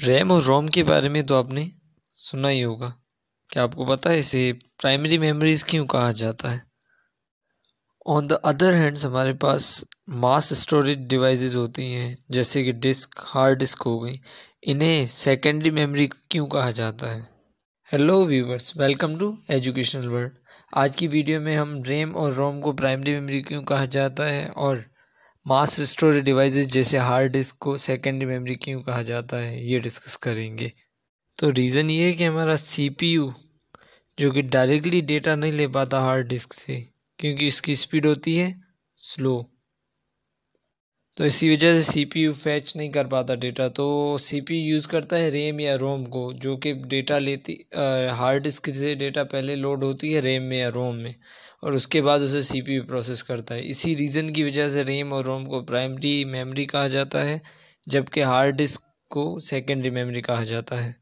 RAM और रोम के बारे में तो आपने सुना ही होगा क्या आपको पता है इसे प्राइमरी मेमोरीज क्यों कहा जाता है ऑन द अदर हैंड्स हमारे पास मास स्टोरेज डिवाइसेस होती हैं जैसे कि डिस्क हार्ड डिस्क हो गई इन्हें सेकेंडरी मेमोरी क्यों कहा जाता है hello viewers welcome to educational world आज की वीडियो में हम रैम और रोम को प्राइमरी मेमोरी क्यों कहा जाता है और मास स्टोरेज डिवाइसेस जैसे हार्ड डिस्क को सेकेंडरी मेमोरी क्यों कहा जाता है ये डिस्कस करेंगे तो रीज़न ये है कि हमारा सीपीयू जो कि डायरेक्टली डेटा नहीं ले पाता हार्ड डिस्क से क्योंकि इसकी स्पीड होती है स्लो तो इसी वजह से सीपीयू फैच नहीं कर पाता डेटा तो सीपीयू यूज़ करता है रेम या रोम को जो कि डेटा लेती हार्ड डिस्क से डेटा पहले लोड होती है रेम में या रोम में और उसके बाद उसे सीपीयू प्रोसेस करता है इसी रीज़न की वजह से रेम और रोम को प्राइमरी मेमोरी कहा जाता है जबकि हार्ड डिस्क को सेकेंडरी मेमरी कहा जाता है